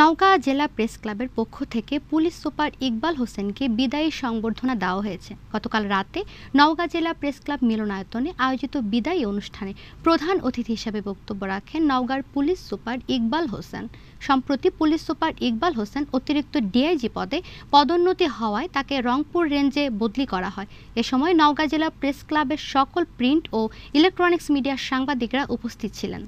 নওগাঁ জেলা প্রেস ক্লাবের পক্ষ থেকে পুলিশ সুপার ইকবাল হোসেনকে বিদায়ী সংবর্ধনা দেওয়া হয়েছে গতকাল রাতে নওগাঁ জেলা প্রেস ক্লাব মিলনায়তনে আয়োজিত বিদায়ী অনুষ্ঠানে প্রধান অতিথি হিসেবে বক্তব্য রাখেন নওগাঁর পুলিশ সুপার ইকবাল হোসেন সম্প্রতি পুলিশ সুপার ইকবাল হোসেন অতিরিক্ত ডিআইজি পদে পদোন্নতি হওয়ায় তাকে রংপুর রেঞ্জে বদলি করা হয় এ সময় নওগাঁ জেলা প্রেস ক্লাবের সকল প্রিন্ট ও ইলেকট্রনিক্স মিডিয়ার সাংবাদিকরা উপস্থিত ছিলেন